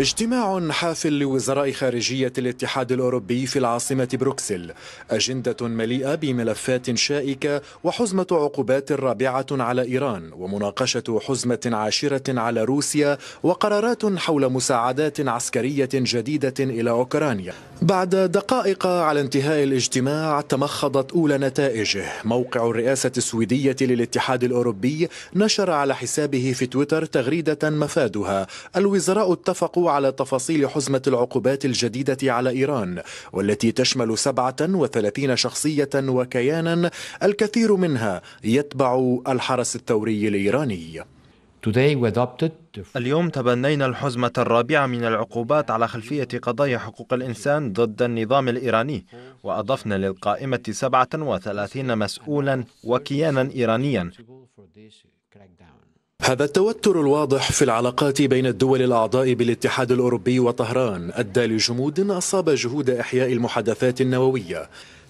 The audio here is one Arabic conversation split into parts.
اجتماع حافل لوزراء خارجية الاتحاد الأوروبي في العاصمة بروكسل أجندة مليئة بملفات شائكة وحزمة عقوبات رابعة على إيران ومناقشة حزمة عاشرة على روسيا وقرارات حول مساعدات عسكرية جديدة إلى أوكرانيا بعد دقائق على انتهاء الاجتماع تمخضت أولى نتائجه موقع الرئاسة السويدية للاتحاد الأوروبي نشر على حسابه في تويتر تغريدة مفادها الوزراء اتفقوا على تفاصيل حزمة العقوبات الجديدة على إيران والتي تشمل 37 شخصية وكيانا الكثير منها يتبع الحرس الثوري الإيراني اليوم تبنينا الحزمة الرابعة من العقوبات على خلفية قضايا حقوق الإنسان ضد النظام الإيراني وأضفنا للقائمة 37 مسؤولا وكيانا إيرانيا هذا التوتر الواضح في العلاقات بين الدول الأعضاء بالاتحاد الأوروبي وطهران أدى لجمود أصاب جهود إحياء المحادثات النووية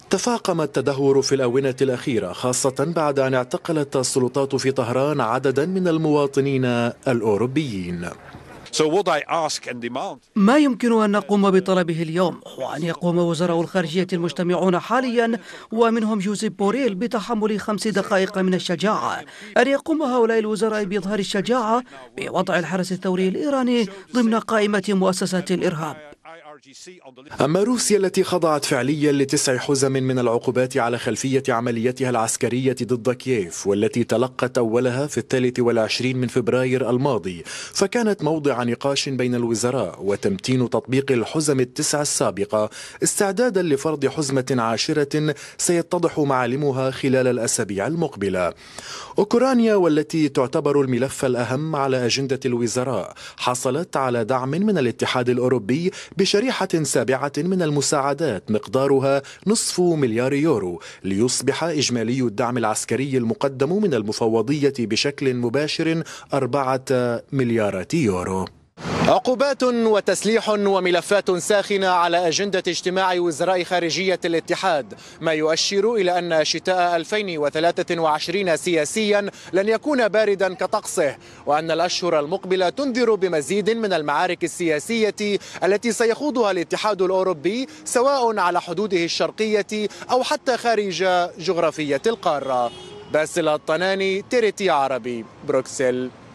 تفاقم التدهور في الآونة الأخيرة خاصة بعد أن اعتقلت السلطات في طهران عددا من المواطنين الأوروبيين ما يمكن أن نقوم بطلبه اليوم هو أن يقوم وزراء الخارجية المجتمعون حاليا ومنهم جوزيف بوريل بتحمل خمس دقائق من الشجاعة أن يقوم هؤلاء الوزراء بإظهار الشجاعة بوضع الحرس الثوري الإيراني ضمن قائمة مؤسسات الإرهاب أما روسيا التي خضعت فعليا لتسع حزم من العقوبات على خلفية عمليتها العسكرية ضد كييف والتي تلقت أولها في الثالث والعشرين من فبراير الماضي فكانت موضع نقاش بين الوزراء وتمتين تطبيق الحزم التسعة السابقة استعدادا لفرض حزمة عاشرة سيتضح معالمها خلال الأسابيع المقبلة أوكرانيا والتي تعتبر الملف الأهم على أجندة الوزراء حصلت على دعم من الاتحاد الأوروبي بشريعة شريحة سابعة من المساعدات مقدارها نصف مليار يورو ليصبح إجمالي الدعم العسكري المقدم من المفوضية بشكل مباشر أربعة مليارات يورو عقوبات وتسليح وملفات ساخنة على أجندة اجتماع وزراء خارجية الاتحاد ما يؤشر إلى أن شتاء 2023 سياسيا لن يكون باردا كطقسه وأن الأشهر المقبلة تنذر بمزيد من المعارك السياسية التي سيخوضها الاتحاد الأوروبي سواء على حدوده الشرقية أو حتى خارج جغرافية القارة باسل الطناني تريتي عربي بروكسل